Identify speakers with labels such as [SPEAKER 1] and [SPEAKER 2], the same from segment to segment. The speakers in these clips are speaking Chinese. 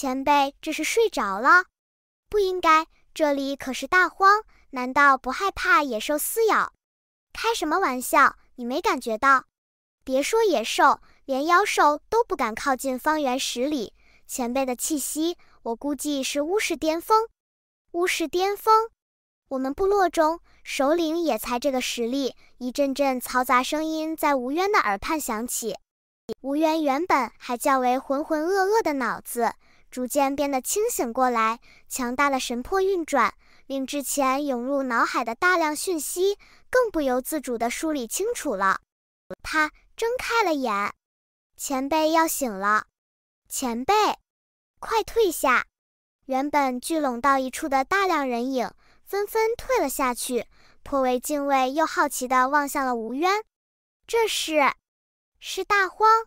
[SPEAKER 1] 前辈，这是睡着了？不应该，这里可是大荒，难道不害怕野兽撕咬？开什么玩笑！你没感觉到？别说野兽，连妖兽都不敢靠近方圆十里。前辈的气息，我估计是巫师巅峰。巫师巅峰？我们部落中首领也才这个实力。一阵阵嘈杂声音在吴渊的耳畔响起，吴渊原本还较为浑浑噩噩的脑子。逐渐变得清醒过来，强大的神魄运转，令之前涌入脑海的大量讯息更不由自主的梳理清楚了。他睁开了眼，前辈要醒了，前辈，快退下！原本聚拢到一处的大量人影纷纷退了下去，颇为敬畏又好奇的望向了吴渊。这是，是大荒。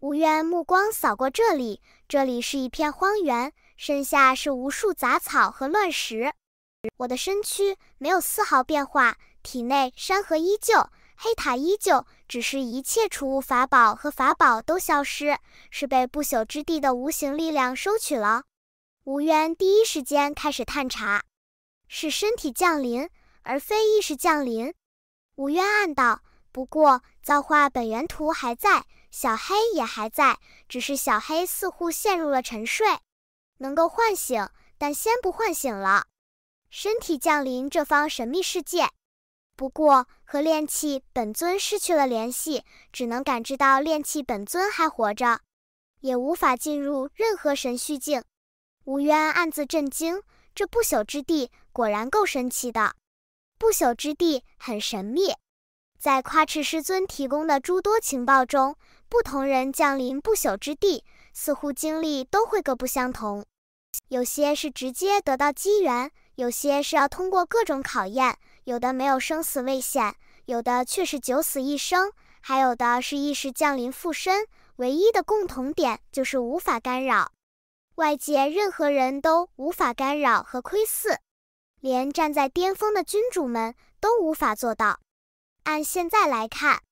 [SPEAKER 1] 吴渊目光扫过这里。这里是一片荒原，身下是无数杂草和乱石。我的身躯没有丝毫变化，体内山河依旧，黑塔依旧，只是一切储物法宝和法宝都消失，是被不朽之地的无形力量收取了。吴渊第一时间开始探查，是身体降临，而非意识降临。吴渊暗道，不过造化本源图还在。小黑也还在，只是小黑似乎陷入了沉睡，能够唤醒，但先不唤醒了。身体降临这方神秘世界，不过和炼气本尊失去了联系，只能感知到炼气本尊还活着，也无法进入任何神虚境。吴渊暗自震惊，这不朽之地果然够神奇的，不朽之地很神秘。在夸斥师尊提供的诸多情报中，不同人降临不朽之地，似乎经历都会各不相同。有些是直接得到机缘，有些是要通过各种考验，有的没有生死危险，有的却是九死一生，还有的是意识降临附身。唯一的共同点就是无法干扰外界，任何人都无法干扰和窥伺，连站在巅峰的君主们都无法做到。按现在来看，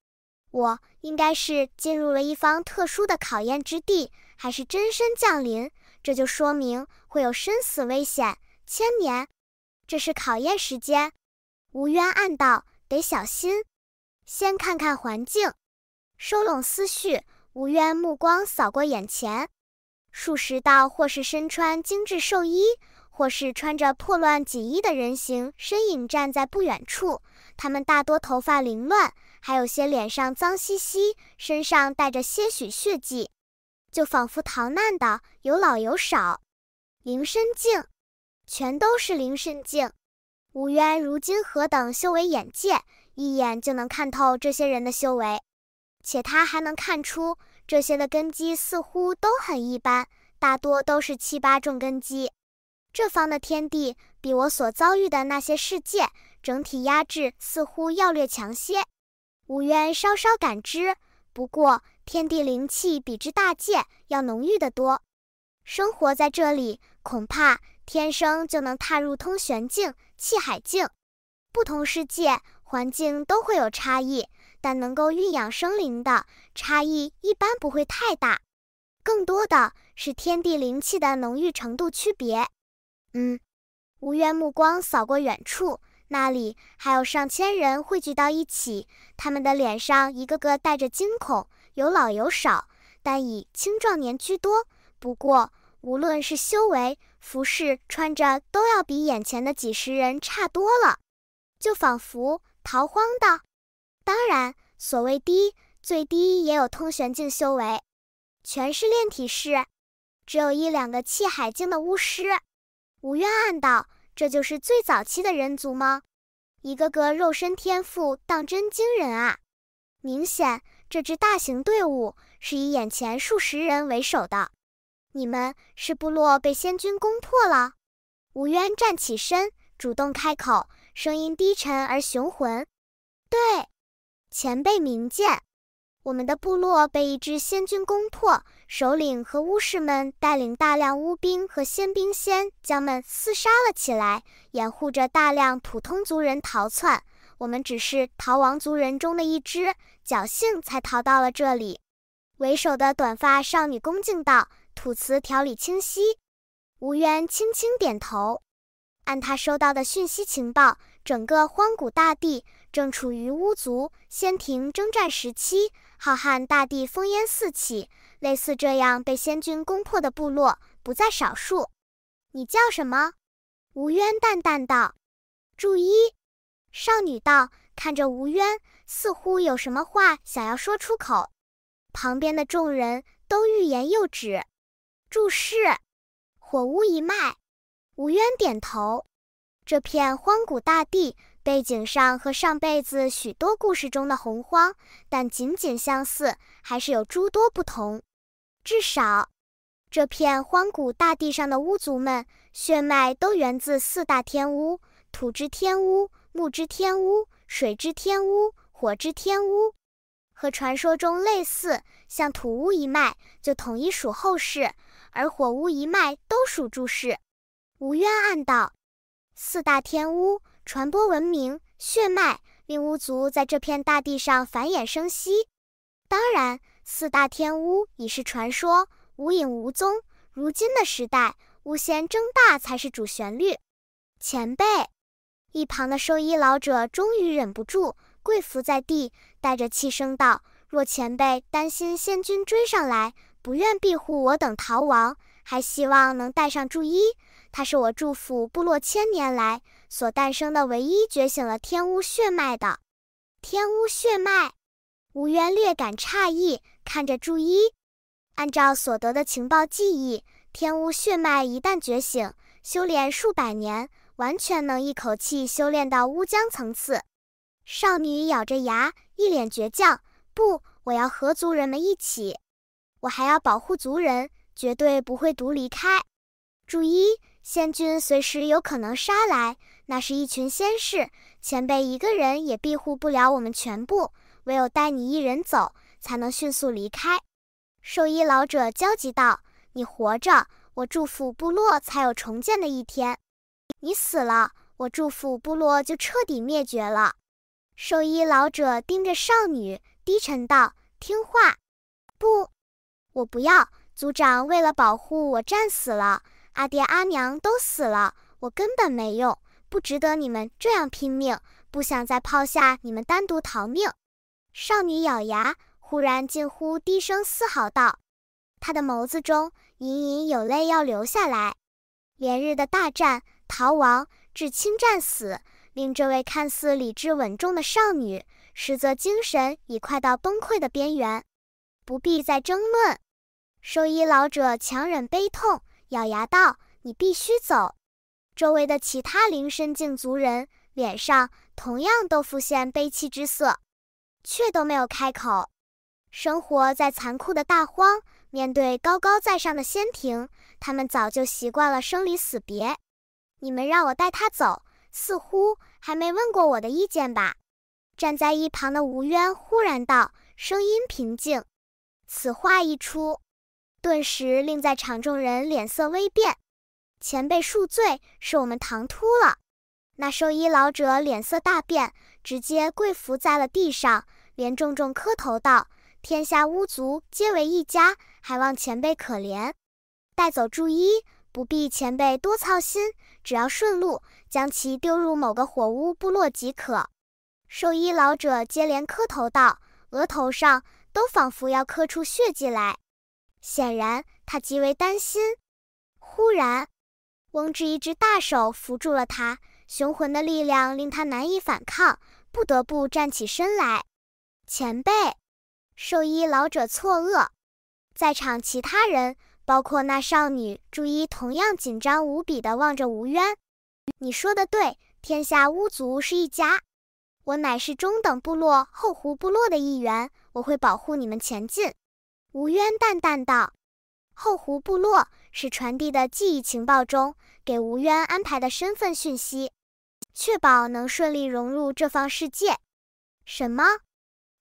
[SPEAKER 1] 我应该是进入了一方特殊的考验之地，还是真身降临？这就说明会有生死危险。千年，这是考验时间。吴渊暗道，得小心。先看看环境，收拢思绪。吴渊目光扫过眼前，数十道或是身穿精致寿衣，或是穿着破乱锦衣的人形身影站在不远处。他们大多头发凌乱，还有些脸上脏兮兮，身上带着些许血迹，就仿佛逃难的，有老有少。灵身境，全都是灵身境。武渊如今何等修为眼界，一眼就能看透这些人的修为，且他还能看出这些的根基似乎都很一般，大多都是七八重根基。这方的天地，比我所遭遇的那些世界。整体压制似乎要略强些，吴渊稍稍感知，不过天地灵气比之大界要浓郁得多。生活在这里，恐怕天生就能踏入通玄境、气海境。不同世界环境都会有差异，但能够孕养生灵的差异一般不会太大，更多的是天地灵气的浓郁程度区别。嗯，吴渊目光扫过远处。那里还有上千人汇聚到一起，他们的脸上一个个带着惊恐，有老有少，但以青壮年居多。不过，无论是修为、服饰穿着，都要比眼前的几十人差多了，就仿佛逃荒的。当然，所谓低，最低也有通玄境修为，全是炼体士，只有一两个气海境的巫师。吴渊暗道。这就是最早期的人族吗？一个个肉身天赋当真惊人啊！明显，这支大型队伍是以眼前数十人为首的。你们是部落被仙君攻破了？吴渊站起身，主动开口，声音低沉而雄浑：“对，前辈明鉴，我们的部落被一支仙君攻破。”首领和巫师们带领大量巫兵和仙兵仙将们厮杀了起来，掩护着大量普通族人逃窜。我们只是逃亡族人中的一支，侥幸才逃到了这里。为首的短发少女恭敬道：“吐词条理清晰。”吴渊轻轻点头。按他收到的讯息情报，整个荒古大地正处于巫族、仙庭征战时期。浩瀚大地，烽烟四起。类似这样被仙君攻破的部落不在少数。你叫什么？吴渊淡淡道。注一，少女道，看着吴渊，似乎有什么话想要说出口。旁边的众人都欲言又止。注释：火屋一脉。吴渊点头。这片荒古大地。背景上和上辈子许多故事中的洪荒，但仅仅相似，还是有诸多不同。至少，这片荒古大地上的巫族们血脉都源自四大天巫：土之天巫、木之天巫、水之天巫、火之天巫。和传说中类似，像土巫一脉就统一属后世，而火巫一脉都属诸世。吴渊暗道：四大天巫。传播文明血脉，令巫族在这片大地上繁衍生息。当然，四大天巫已是传说，无影无踪。如今的时代，巫仙争霸才是主旋律。前辈，一旁的兽医老者终于忍不住跪伏在地，带着气声道：“若前辈担心仙君追上来，不愿庇护我等逃亡，还希望能带上祝衣。”他是我祝福部落千年来所诞生的唯一觉醒了天巫血脉的。天巫血脉，吴渊略感诧异，看着祝一。按照所得的情报记忆，天巫血脉一旦觉醒，修炼数百年，完全能一口气修炼到乌江层次。少女咬着牙，一脸倔强：“不，我要和族人们一起，我还要保护族人，绝对不会独离开。”祝一，仙君随时有可能杀来，那是一群仙士，前辈一个人也庇护不了我们全部，唯有带你一人走，才能迅速离开。兽医老者焦急道：“你活着，我祝福部落才有重建的一天；你死了，我祝福部落就彻底灭绝了。”兽医老者盯着少女，低沉道：“听话。”“不，我不要。”族长为了保护我战死了。阿爹阿娘都死了，我根本没用，不值得你们这样拼命。不想再抛下你们单独逃命。少女咬牙，忽然近乎低声嘶嚎道：“她的眸子中隐隐有泪要流下来。”连日的大战、逃亡、至亲战死，令这位看似理智稳重的少女，实则精神已快到崩溃的边缘。不必再争论。兽医老者强忍悲痛。咬牙道：“你必须走。”周围的其他灵身境族人脸上同样都浮现悲戚之色，却都没有开口。生活在残酷的大荒，面对高高在上的仙庭，他们早就习惯了生离死别。你们让我带他走，似乎还没问过我的意见吧？站在一旁的吴渊忽然道，声音平静。此话一出。顿时令在场众人脸色微变，前辈恕罪，是我们唐突了。那兽医老者脸色大变，直接跪伏在了地上，连重重磕头道：“天下巫族皆为一家，还望前辈可怜，带走祝衣，不必前辈多操心，只要顺路将其丢入某个火屋部落即可。”兽医老者接连磕头道，额头上都仿佛要磕出血迹来。显然，他极为担心。忽然，翁之一只大手扶住了他，雄浑的力量令他难以反抗，不得不站起身来。前辈，兽医老者错愕，在场其他人，包括那少女朱一，同样紧张无比的望着吴渊。你说的对，天下巫族是一家。我乃是中等部落后湖部落的一员，我会保护你们前进。吴渊淡淡道：“后湖部落是传递的记忆情报中给吴渊安排的身份讯息，确保能顺利融入这方世界。”什么？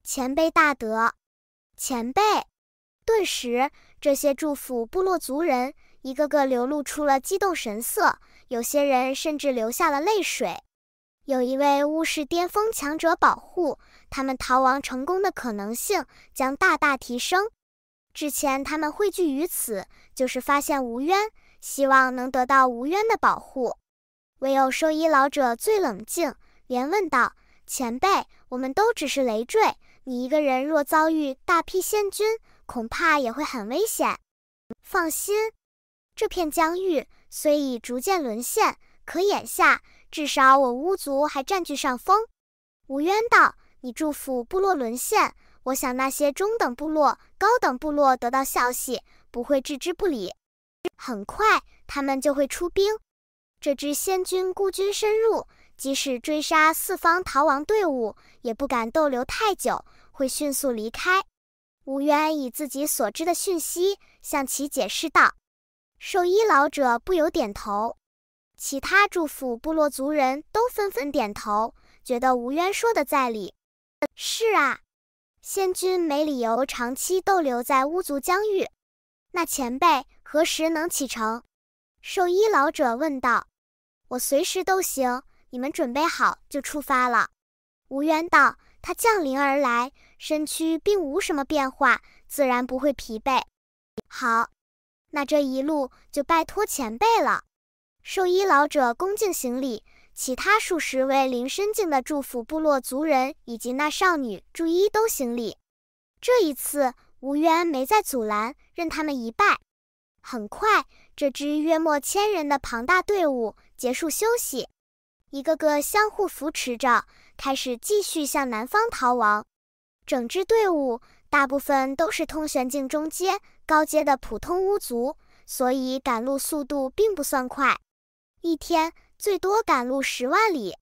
[SPEAKER 1] 前辈大德！前辈！顿时，这些祝福部落族人一个个流露出了激动神色，有些人甚至流下了泪水。有一位巫师巅峰强者保护他们，逃亡成功的可能性将大大提升。之前他们汇聚于此，就是发现无渊，希望能得到无渊的保护。唯有兽医老者最冷静，连问道：“前辈，我们都只是累赘，你一个人若遭遇大批仙君，恐怕也会很危险。”放心，这片疆域虽已逐渐沦陷，可眼下至少我巫族还占据上风。无渊道：“你祝福部落沦陷。”我想，那些中等部落、高等部落得到消息，不会置之不理。很快，他们就会出兵。这支仙军孤军深入，即使追杀四方逃亡队伍，也不敢逗留太久，会迅速离开。吴渊以自己所知的讯息向其解释道：“兽医老者不由点头，其他祝福部落族人都纷纷点头，觉得吴渊说的在理。是啊。”仙君没理由长期逗留在巫族疆域，那前辈何时能启程？兽医老者问道。我随时都行，你们准备好就出发了。无缘道，他降临而来，身躯并无什么变化，自然不会疲惫。好，那这一路就拜托前辈了。兽医老者恭敬行礼。其他数十位林深境的祝福部落族人以及那少女祝一都行礼。这一次，吴渊没再阻拦，任他们一拜。很快，这支约莫千人的庞大队伍结束休息，一个个相互扶持着，开始继续向南方逃亡。整支队伍大部分都是通玄境中阶、高阶的普通巫族，所以赶路速度并不算快。一天。最多赶路十万里，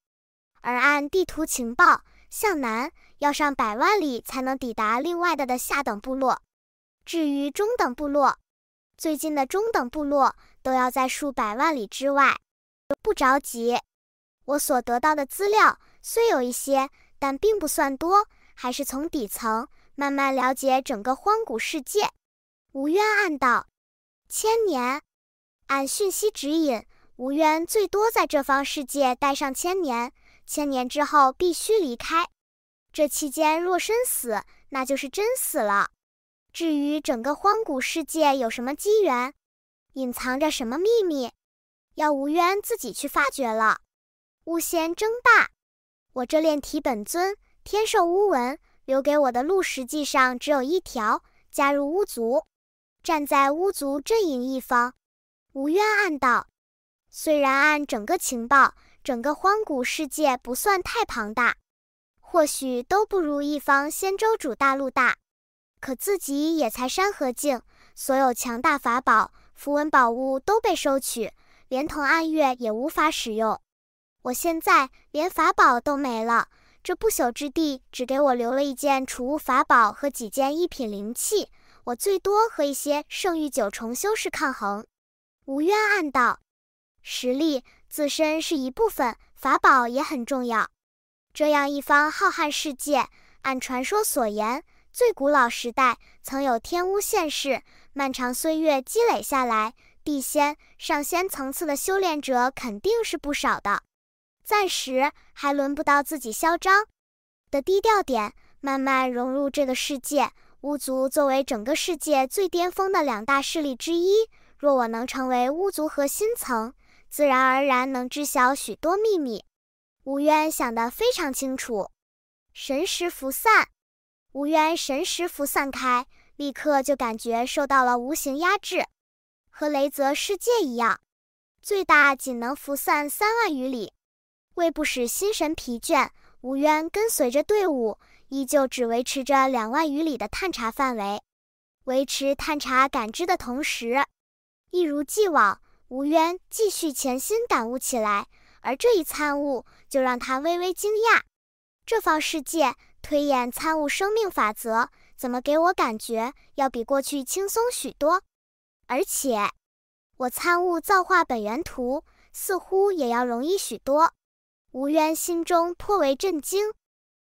[SPEAKER 1] 而按地图情报，向南要上百万里才能抵达另外的的下等部落。至于中等部落，最近的中等部落都要在数百万里之外。不着急，我所得到的资料虽有一些，但并不算多，还是从底层慢慢了解整个荒古世界。吴渊暗道：千年，按讯息指引。吴渊最多在这方世界待上千年，千年之后必须离开。这期间若身死，那就是真死了。至于整个荒古世界有什么机缘，隐藏着什么秘密，要吴渊自己去发掘了。巫仙争霸，我这炼体本尊天兽巫文留给我的路实际上只有一条：加入巫族，站在巫族阵营一方。吴渊暗道。虽然按整个情报，整个荒古世界不算太庞大，或许都不如一方仙州主大陆大，可自己也才山河境，所有强大法宝、符文宝物都被收取，连同暗月也无法使用。我现在连法宝都没了，这不朽之地只给我留了一件储物法宝和几件一品灵器，我最多和一些圣域九重修士抗衡。吴渊暗道。实力自身是一部分，法宝也很重要。这样一方浩瀚世界，按传说所言，最古老时代曾有天巫现世，漫长岁月积累下来，地仙、上仙层次的修炼者肯定是不少的。暂时还轮不到自己嚣张，的低调点，慢慢融入这个世界。巫族作为整个世界最巅峰的两大势力之一，若我能成为巫族核心层，自然而然能知晓许多秘密，吴渊想得非常清楚。神识浮散，吴渊神识浮散开，立刻就感觉受到了无形压制，和雷泽世界一样，最大仅能浮散三万余里。为不使心神疲倦，吴渊跟随着队伍，依旧只维持着两万余里的探查范围，维持探查感知的同时，一如既往。吴渊继续潜心感悟起来，而这一参悟就让他微微惊讶。这方世界推演参悟生命法则，怎么给我感觉要比过去轻松许多？而且，我参悟造化本源图似乎也要容易许多。吴渊心中颇为震惊。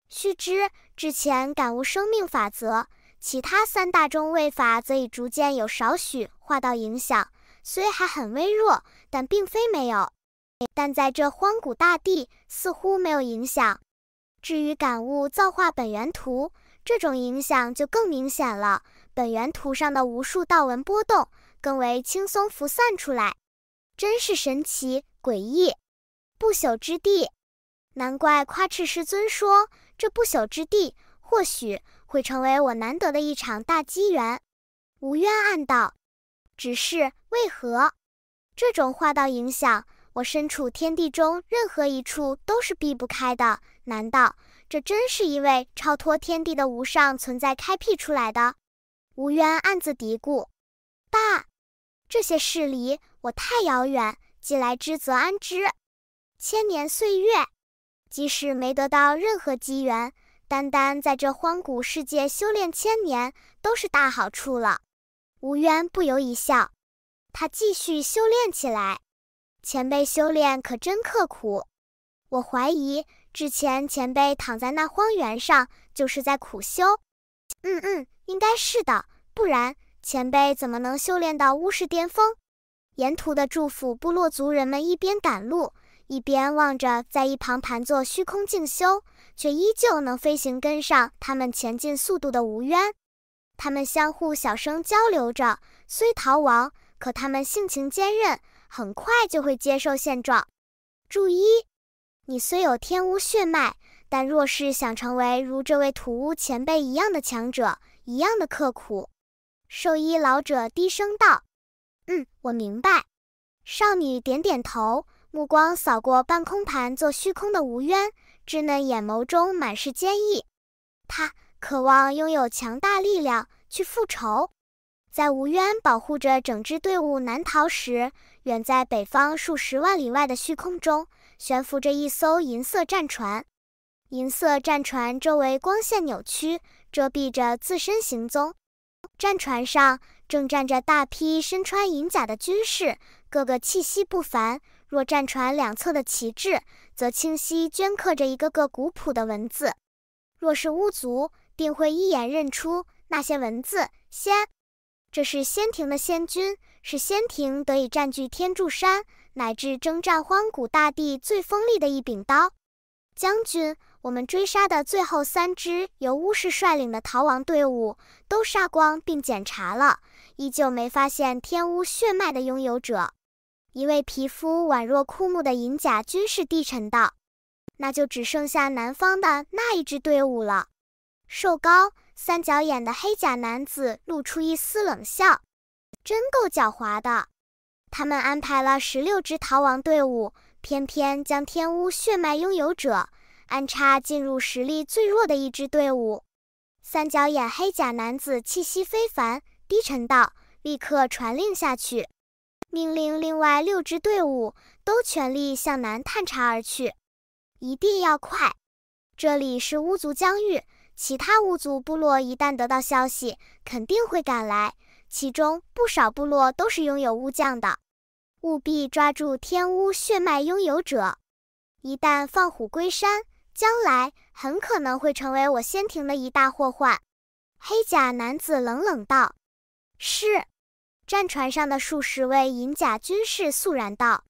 [SPEAKER 1] 须知之前感悟生命法则，其他三大中位法则已逐渐有少许化道影响。虽还很微弱，但并非没有。但在这荒古大地，似乎没有影响。至于感悟造化本源图，这种影响就更明显了。本源图上的无数道纹波动，更为轻松浮散出来，真是神奇诡异。不朽之地，难怪夸赤师尊说，这不朽之地或许会成为我难得的一场大机缘。吴渊暗道。只是为何，这种化道影响我身处天地中任何一处都是避不开的？难道这真是一位超脱天地的无上存在开辟出来的？吴渊暗自嘀咕：“爸，这些事离我太遥远，既来之则安之。千年岁月，即使没得到任何机缘，单单在这荒古世界修炼千年，都是大好处了。”吴渊不由一笑，他继续修炼起来。前辈修炼可真刻苦，我怀疑之前前辈躺在那荒原上就是在苦修。嗯嗯，应该是的，不然前辈怎么能修炼到巫师巅峰？沿途的祝福部落族人们一边赶路，一边望着在一旁盘坐虚空静修，却依旧能飞行跟上他们前进速度的吴渊。他们相互小声交流着，虽逃亡，可他们性情坚韧，很快就会接受现状。注意，你虽有天巫血脉，但若是想成为如这位土巫前辈一样的强者，一样的刻苦。兽医老者低声道：“嗯，我明白。”少女点点头，目光扫过半空盘坐虚空的无渊，稚嫩眼眸中满是坚毅。他。渴望拥有强大力量去复仇。在吴渊保护着整支队伍难逃时，远在北方数十万里外的虚空中，悬浮着一艘银色战船。银色战船周围光线扭曲，遮蔽着自身行踪。战船上正站着大批身穿银甲的军士，个个气息不凡。若战船两侧的旗帜，则清晰镌刻着一个个古朴的文字。若是巫族。定会一眼认出那些文字。仙，这是仙庭的仙君，是仙庭得以占据天柱山乃至征战荒古大地最锋利的一柄刀。将军，我们追杀的最后三支由巫师率领的逃亡队伍都杀光并检查了，依旧没发现天巫血脉的拥有者。一位皮肤宛若枯木的银甲军士低沉道：“那就只剩下南方的那一支队伍了。”瘦高、三角眼的黑甲男子露出一丝冷笑，真够狡猾的。他们安排了十六支逃亡队伍，偏偏将天巫血脉拥有者安插进入实力最弱的一支队伍。三角眼黑甲男子气息非凡，低沉道：“立刻传令下去，命令另外六支队伍都全力向南探查而去，一定要快。这里是巫族疆域。”其他巫族部落一旦得到消息，肯定会赶来。其中不少部落都是拥有巫将的，务必抓住天巫血脉拥有者。一旦放虎归山，将来很可能会成为我仙庭的一大祸患。”黑甲男子冷冷道。“是。”战船上的数十位银甲军士肃然道。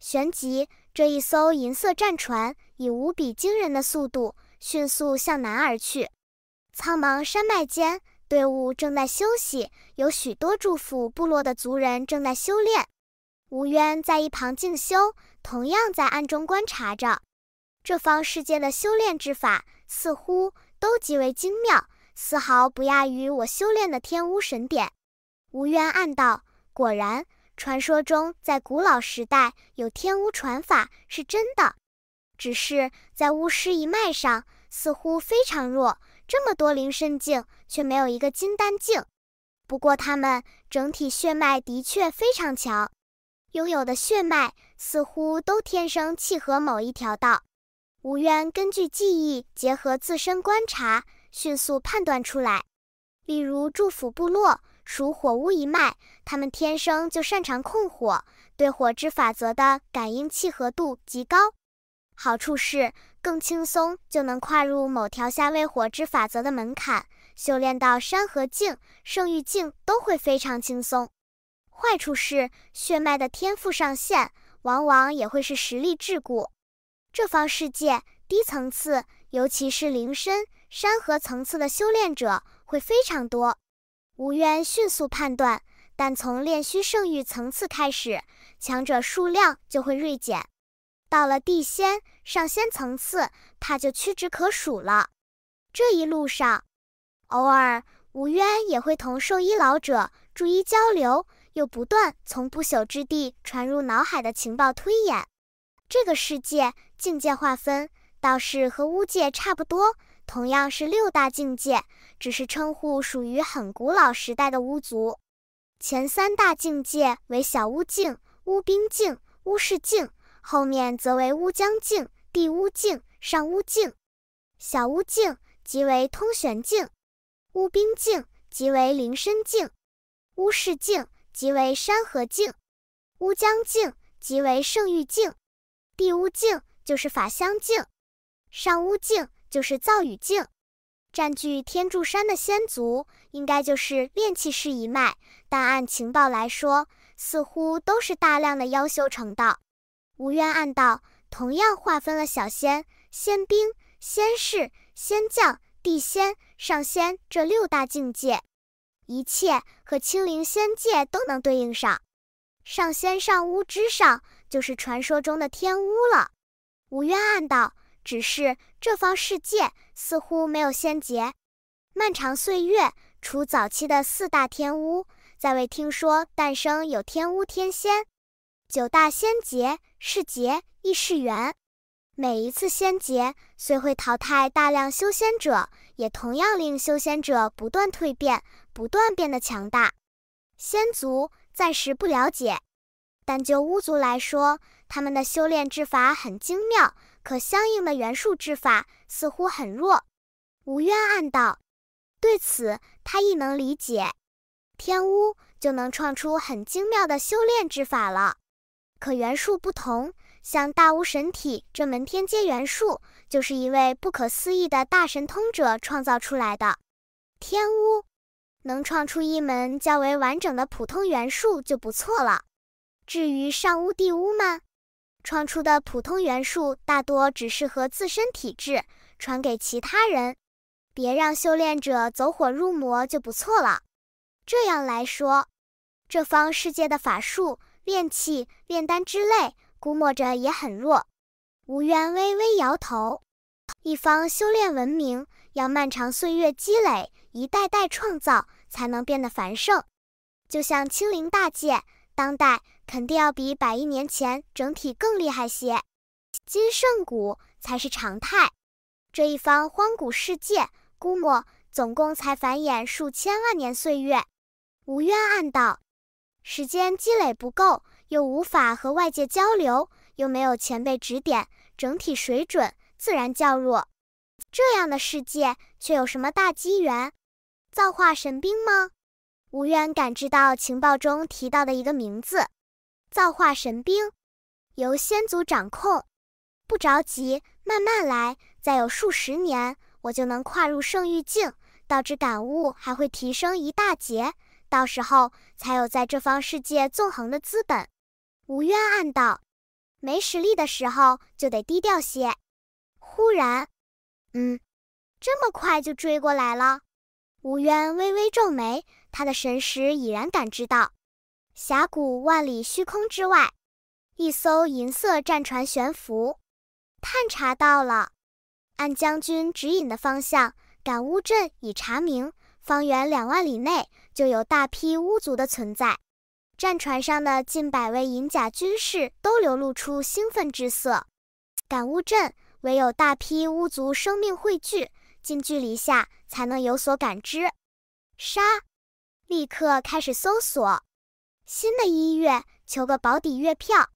[SPEAKER 1] 旋即，这一艘银色战船以无比惊人的速度。迅速向南而去。苍茫山脉间，队伍正在休息，有许多祝福部落的族人正在修炼。吴渊在一旁静修，同样在暗中观察着这方世界的修炼之法，似乎都极为精妙，丝毫不亚于我修炼的天巫神典。吴渊暗道：果然，传说中在古老时代有天巫传法是真的。只是在巫师一脉上似乎非常弱，这么多灵神境却没有一个金丹境。不过他们整体血脉的确非常强，拥有的血脉似乎都天生契合某一条道。吴渊根据记忆结合自身观察，迅速判断出来。例如祝福部落属火巫一脉，他们天生就擅长控火，对火之法则的感应契合度极高。好处是更轻松就能跨入某条下位火之法则的门槛，修炼到山河境、圣域境都会非常轻松。坏处是血脉的天赋上限往往也会是实力桎梏。这方世界低层次，尤其是灵身、山河层次的修炼者会非常多。吴渊迅速判断，但从炼虚圣域层次开始，强者数量就会锐减。到了地仙、上仙层次，他就屈指可数了。这一路上，偶尔吴渊也会同兽医老者逐一交流，又不断从不朽之地传入脑海的情报推演。这个世界境界划分倒是和巫界差不多，同样是六大境界，只是称呼属于很古老时代的巫族。前三大境界为小巫境、巫兵境、巫士境。后面则为乌江境、地乌境、上乌境、小乌境，即为通玄境；乌冰境即为灵身境；乌市境即为山河境；乌江境即为圣域境；地乌境就是法相境；上乌境就是造雨境。占据天柱山的仙族，应该就是炼气师一脉，但按情报来说，似乎都是大量的妖修成道。无渊暗道，同样划分了小仙、仙兵、仙士、仙将、地仙、上仙这六大境界，一切和青灵仙界都能对应上。上仙、上巫之上，就是传说中的天巫了。无渊暗道，只是这方世界似乎没有仙劫，漫长岁月，除早期的四大天巫，再未听说诞生有天巫天仙。九大仙劫是劫亦是缘，每一次仙劫虽会淘汰大量修仙者，也同样令修仙者不断蜕变，不断变得强大。仙族暂时不了解，但就巫族来说，他们的修炼之法很精妙，可相应的元素之法似乎很弱。吴渊暗道，对此他亦能理解，天巫就能创出很精妙的修炼之法了。可元素不同，像大巫神体这门天阶元素，就是一位不可思议的大神通者创造出来的。天巫能创出一门较为完整的普通元素就不错了。至于上巫、地巫吗？创出的普通元素大多只适合自身体质，传给其他人，别让修炼者走火入魔就不错了。这样来说，这方世界的法术。炼气、炼丹之类，估摸着也很弱。吴渊微微摇头。一方修炼文明，要漫长岁月积累，一代代创造，才能变得繁盛。就像青灵大界，当代肯定要比百亿年前整体更厉害些。金圣谷才是常态。这一方荒古世界，估摸总共才繁衍数千万年岁月。吴渊暗道。时间积累不够，又无法和外界交流，又没有前辈指点，整体水准自然较弱。这样的世界却有什么大机缘？造化神兵吗？吴渊感知到情报中提到的一个名字：造化神兵，由先祖掌控。不着急，慢慢来。再有数十年，我就能跨入圣域境，道之感悟还会提升一大截。到时候才有在这方世界纵横的资本。吴渊暗道：“没实力的时候就得低调些。”忽然，嗯，这么快就追过来了。吴渊微微皱眉，他的神识已然感知到，峡谷万里虚空之外，一艘银色战船悬浮，探查到了。按将军指引的方向感乌镇，已查明方圆两万里内。就有大批巫族的存在，战船上的近百位银甲军士都流露出兴奋之色。感悟阵唯有大批巫族生命汇聚，近距离下才能有所感知。杀！立刻开始搜索。新的一月，求个保底月票。